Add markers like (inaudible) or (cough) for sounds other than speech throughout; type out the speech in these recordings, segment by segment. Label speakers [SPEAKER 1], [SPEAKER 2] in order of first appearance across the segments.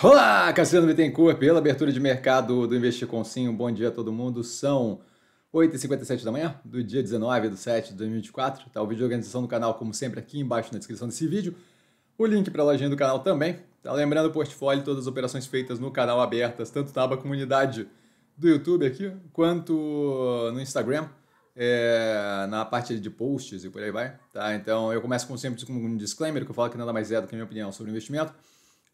[SPEAKER 1] Olá, Cassiano Bittencourt, pela abertura de mercado do Investir com Sim. Um bom dia a todo mundo. São 8h57 da manhã, do dia 19 de 7 de 2024. Tá o vídeo de organização do canal, como sempre, aqui embaixo na descrição desse vídeo. O link para a lojinha do canal também. Tá lembrando o portfólio, todas as operações feitas no canal abertas, tanto na comunidade do YouTube aqui, quanto no Instagram, é, na parte de posts e por aí vai. Tá? Então eu começo, como sempre, com um disclaimer, que eu falo que nada mais é do que a minha opinião sobre investimento.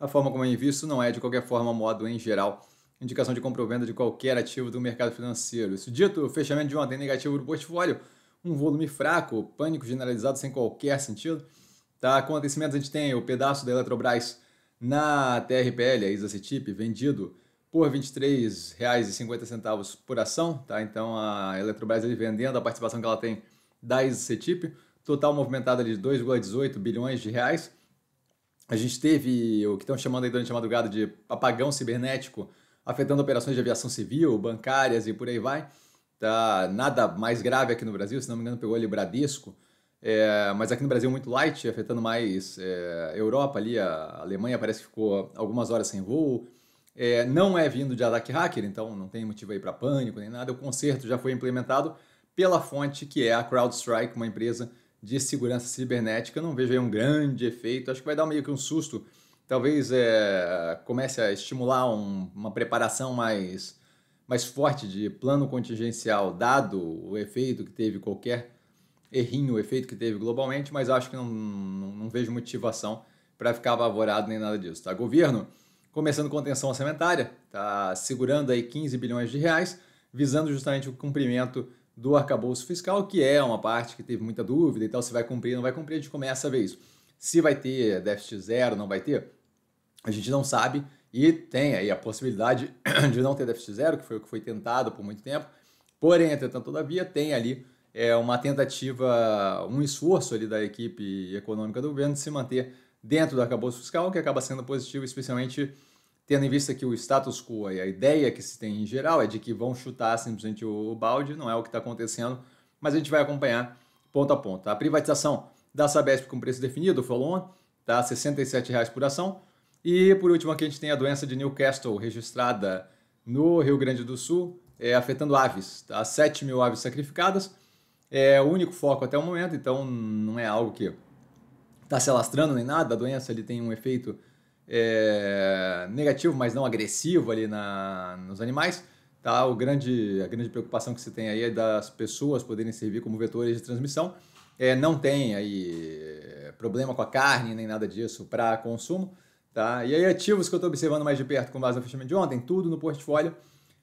[SPEAKER 1] A forma como eu é invisto não é, de qualquer forma, modo em geral, indicação de compra ou venda de qualquer ativo do mercado financeiro. Isso dito, fechamento de ontem negativo do portfólio, um volume fraco, pânico generalizado sem qualquer sentido. Tá? Acontecimentos a gente tem o pedaço da Eletrobras na TRPL, a Isacetip, vendido por R$ 23,50 por ação. Tá? Então a Eletrobras ali vendendo a participação que ela tem da Isacetip, total movimentado ali de 2,18 bilhões de reais. A gente teve o que estão chamando aí durante a madrugada de apagão cibernético, afetando operações de aviação civil, bancárias e por aí vai. Tá nada mais grave aqui no Brasil, se não me engano, pegou ali Bradesco. É, mas aqui no Brasil é muito light, afetando mais é, Europa ali, a Alemanha parece que ficou algumas horas sem voo. É, não é vindo de ataque hacker, então não tem motivo aí para pânico nem nada. O conserto já foi implementado pela fonte que é a CrowdStrike, uma empresa de segurança cibernética, não vejo aí um grande efeito. Acho que vai dar meio que um susto. Talvez é, comece a estimular um, uma preparação mais, mais forte de plano contingencial, dado o efeito que teve qualquer errinho, o efeito que teve globalmente, mas acho que não, não, não vejo motivação para ficar apavorado nem nada disso. Tá? Governo começando com contenção orçamentária, tá segurando aí 15 bilhões de reais, visando justamente o cumprimento do arcabouço fiscal, que é uma parte que teve muita dúvida e tal, se vai cumprir, não vai cumprir, a gente começa a ver isso. Se vai ter déficit zero, não vai ter, a gente não sabe e tem aí a possibilidade (clears throat) de não ter déficit zero, que foi o que foi tentado por muito tempo, porém, entretanto, todavia, tem ali é, uma tentativa, um esforço ali da equipe econômica do governo de se manter dentro do arcabouço fiscal, que acaba sendo positivo, especialmente tendo em vista que o status quo e a ideia que se tem em geral é de que vão chutar simplesmente o balde, não é o que está acontecendo, mas a gente vai acompanhar ponto a ponto. A privatização da Sabesp com preço definido, follow-on, está R$ 67,00 por ação. E por último, aqui a gente tem a doença de Newcastle registrada no Rio Grande do Sul, é, afetando aves. Tá? 7 mil aves sacrificadas, é o único foco até o momento, então não é algo que está se alastrando nem nada. A doença ele tem um efeito é, negativo, mas não agressivo ali na, nos animais, tá? O grande, a grande preocupação que se tem aí é das pessoas poderem servir como vetores de transmissão. É, não tem aí é, problema com a carne nem nada disso para consumo, tá? E aí ativos que eu estou observando mais de perto com base no fechamento de ontem, tudo no portfólio,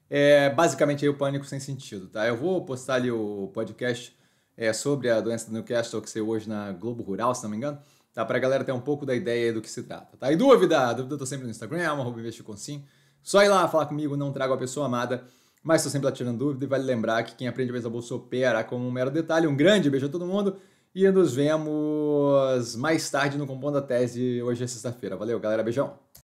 [SPEAKER 1] é basicamente aí o pânico sem sentido, tá? Eu vou postar ali o podcast é, sobre a doença do Newcastle que saiu hoje na Globo Rural, se não me engano. Tá, para a galera ter um pouco da ideia do que se trata. Tá? E dúvida? Dúvida eu tô sempre no Instagram, com sim Só ir lá falar comigo, não trago a pessoa amada, mas estou sempre lá tirando dúvida e vale lembrar que quem aprende a vez a bolsa opera como um mero detalhe. Um grande beijo a todo mundo e nos vemos mais tarde no Compondo da Tese, hoje é sexta-feira. Valeu, galera, beijão!